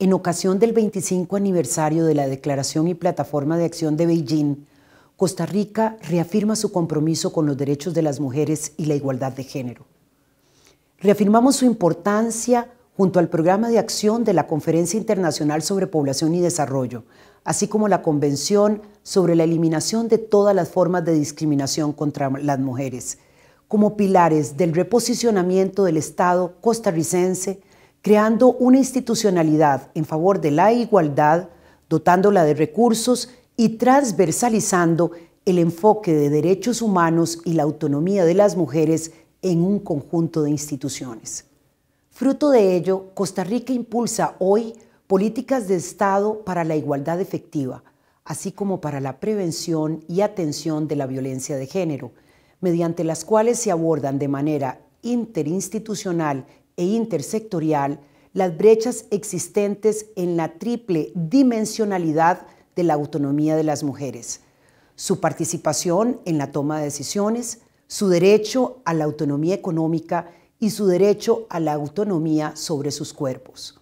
en ocasión del 25 aniversario de la Declaración y Plataforma de Acción de Beijing, Costa Rica reafirma su compromiso con los derechos de las mujeres y la igualdad de género. Reafirmamos su importancia junto al programa de acción de la Conferencia Internacional sobre Población y Desarrollo, así como la Convención sobre la Eliminación de todas las formas de discriminación contra las mujeres, como pilares del reposicionamiento del Estado costarricense creando una institucionalidad en favor de la igualdad, dotándola de recursos y transversalizando el enfoque de derechos humanos y la autonomía de las mujeres en un conjunto de instituciones. Fruto de ello, Costa Rica impulsa hoy políticas de Estado para la igualdad efectiva, así como para la prevención y atención de la violencia de género, mediante las cuales se abordan de manera interinstitucional e intersectorial las brechas existentes en la triple dimensionalidad de la autonomía de las mujeres, su participación en la toma de decisiones, su derecho a la autonomía económica y su derecho a la autonomía sobre sus cuerpos.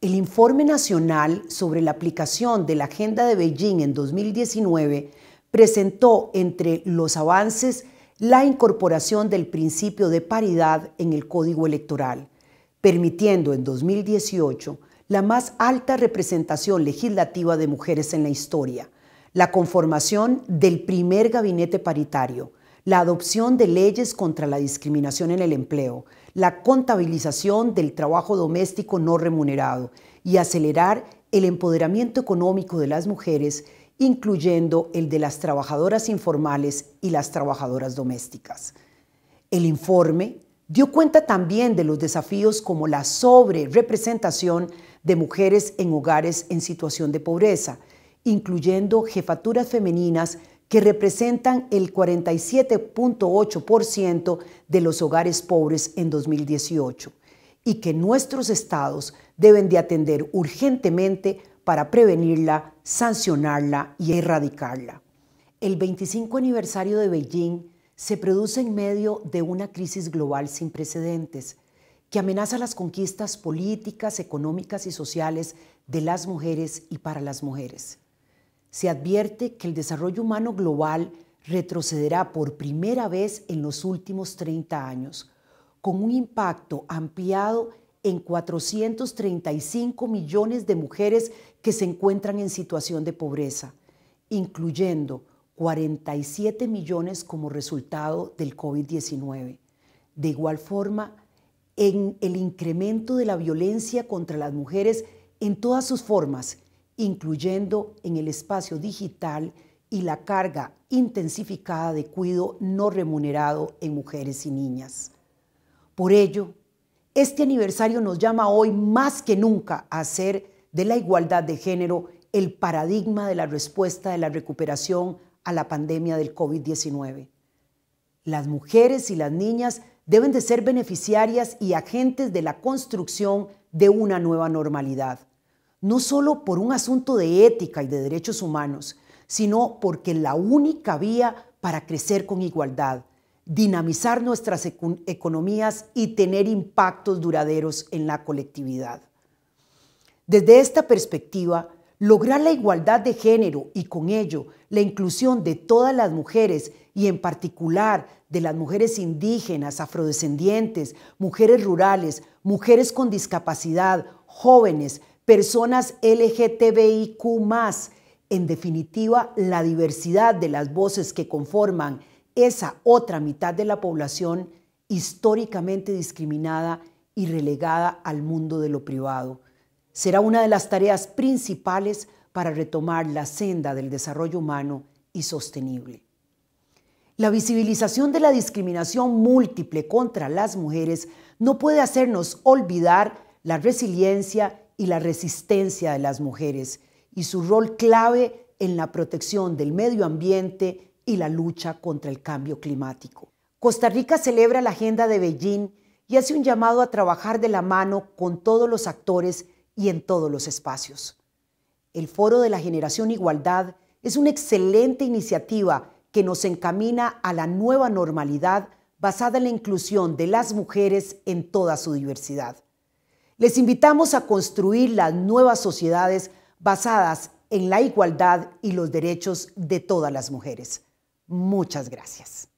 El informe nacional sobre la aplicación de la Agenda de Beijing en 2019 presentó entre los avances la incorporación del principio de paridad en el Código Electoral, permitiendo en 2018 la más alta representación legislativa de mujeres en la historia, la conformación del primer gabinete paritario, la adopción de leyes contra la discriminación en el empleo, la contabilización del trabajo doméstico no remunerado y acelerar el empoderamiento económico de las mujeres incluyendo el de las trabajadoras informales y las trabajadoras domésticas. El informe dio cuenta también de los desafíos como la sobrerepresentación de mujeres en hogares en situación de pobreza, incluyendo jefaturas femeninas que representan el 47.8% de los hogares pobres en 2018 y que nuestros estados deben de atender urgentemente para prevenirla, sancionarla y erradicarla. El 25 aniversario de Beijing se produce en medio de una crisis global sin precedentes que amenaza las conquistas políticas, económicas y sociales de las mujeres y para las mujeres. Se advierte que el desarrollo humano global retrocederá por primera vez en los últimos 30 años, con un impacto ampliado en 435 millones de mujeres que se encuentran en situación de pobreza, incluyendo 47 millones como resultado del COVID-19. De igual forma, en el incremento de la violencia contra las mujeres en todas sus formas, incluyendo en el espacio digital y la carga intensificada de cuido no remunerado en mujeres y niñas. Por ello, este aniversario nos llama hoy más que nunca a hacer de la igualdad de género el paradigma de la respuesta de la recuperación a la pandemia del COVID-19. Las mujeres y las niñas deben de ser beneficiarias y agentes de la construcción de una nueva normalidad, no solo por un asunto de ética y de derechos humanos, sino porque la única vía para crecer con igualdad, dinamizar nuestras economías y tener impactos duraderos en la colectividad. Desde esta perspectiva, lograr la igualdad de género y con ello la inclusión de todas las mujeres y en particular de las mujeres indígenas, afrodescendientes, mujeres rurales, mujeres con discapacidad, jóvenes, personas LGTBIQ, en definitiva, la diversidad de las voces que conforman esa otra mitad de la población históricamente discriminada y relegada al mundo de lo privado. Será una de las tareas principales para retomar la senda del desarrollo humano y sostenible. La visibilización de la discriminación múltiple contra las mujeres no puede hacernos olvidar la resiliencia y la resistencia de las mujeres y su rol clave en la protección del medio ambiente y la lucha contra el cambio climático. Costa Rica celebra la Agenda de Beijing y hace un llamado a trabajar de la mano con todos los actores y en todos los espacios. El Foro de la Generación Igualdad es una excelente iniciativa que nos encamina a la nueva normalidad basada en la inclusión de las mujeres en toda su diversidad. Les invitamos a construir las nuevas sociedades basadas en la igualdad y los derechos de todas las mujeres. Muchas gracias.